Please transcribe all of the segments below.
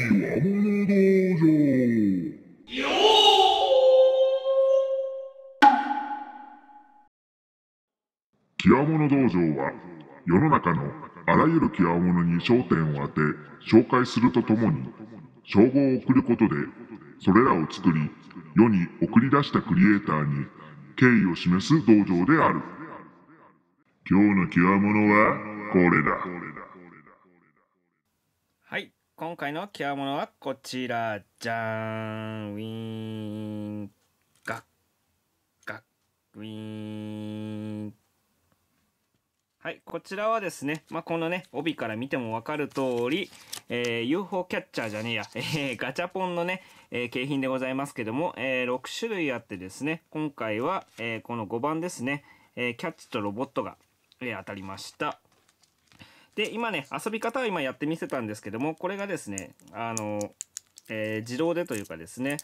きわもの道場よきわもの道場は世の中のあらゆるきわものに焦点を当て紹介するとともに称号を送ることでそれらを作り世に送り出したクリエイターに敬意を示す道場である今日のきわものはこれだはい今回のものはこちら、じゃーん、ウィーン、ガッ、ガッ、ウィーン。はい、こちらはですね、まあ、このね、帯から見てもわかる通り、えー、UFO キャッチャーじゃねえや、えー、ガチャポンのね、えー、景品でございますけども、えー、6種類あってですね、今回は、えー、この5番ですね、えー、キャッチとロボットが、えー、当たりました。で、今ね、遊び方は今やってみせたんですけども、これがですね、あの、えー、自動でというかですね、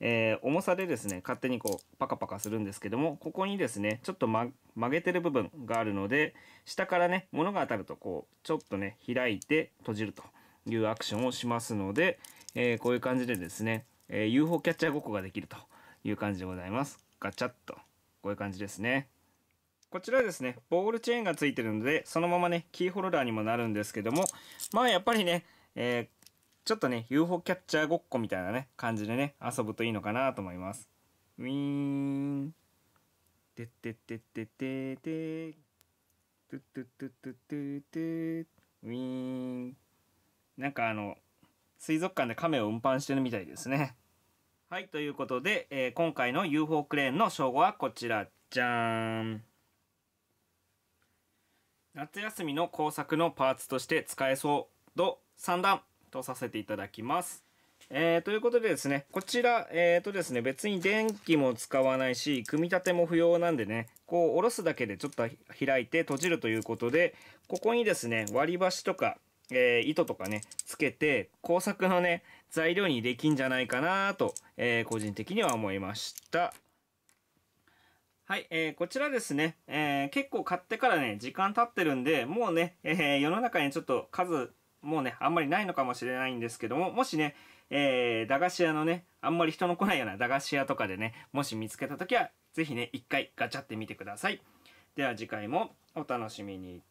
えー、重さでですね、勝手にこう、パカパカするんですけども、ここにですね、ちょっと、ま、曲げてる部分があるので、下からね、物が当たると、こう、ちょっとね、開いて閉じるというアクションをしますので、えー、こういう感じでですね、え UFO キャッチャーごっこができるという感じでございます。ガチャッと、こういう感じですね。こちらですね、ボールチェーンがついてるので、そのままね、キーホルダーにもなるんですけども、まあやっぱりね、えー、ちょっとね、UFO キャッチャーごっこみたいなね、感じでね、遊ぶといいのかなと思います。ウィーン。てってってってってて、トゥトゥトゥトゥトゥトゥ、ウィーン。なんかあの、水族館で亀を運搬してるみたいですね。はい、ということで、えー、今回の UFO クレーンの称号はこちら、じゃーん。夏休みの工作のパーツとして使えそうと3段とさせていただきます。えー、ということでですね、こちら、えーとですね、別に電気も使わないし、組み立ても不要なんでね、こう下ろすだけでちょっと開いて閉じるということで、ここにですね、割り箸とか、えー、糸とかね、つけて、工作のね、材料にできんじゃないかなと、えー、個人的には思いました。はい、えー、こちらですね、えー、結構買ってからね、時間経ってるんで、もうね、えー、世の中にちょっと数、もうね、あんまりないのかもしれないんですけども、もしね、えー、駄菓子屋のね、あんまり人の来ないような駄菓子屋とかでね、もし見つけた時は、ぜひね、一回ガチャってみてください。では次回もお楽しみに。